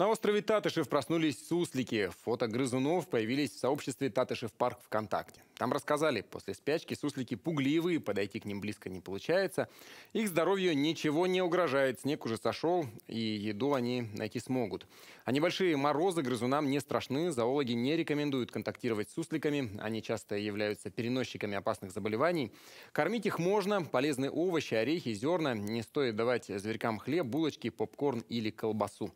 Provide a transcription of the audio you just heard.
На острове Татышев проснулись суслики. Фото грызунов появились в сообществе Татышев парк ВКонтакте. Там рассказали, после спячки суслики пугливые, подойти к ним близко не получается. Их здоровью ничего не угрожает, снег уже сошел, и еду они найти смогут. А небольшие морозы грызунам не страшны, зоологи не рекомендуют контактировать с сусликами, они часто являются переносчиками опасных заболеваний. Кормить их можно, полезные овощи, орехи, зерна, не стоит давать зверькам хлеб, булочки, попкорн или колбасу.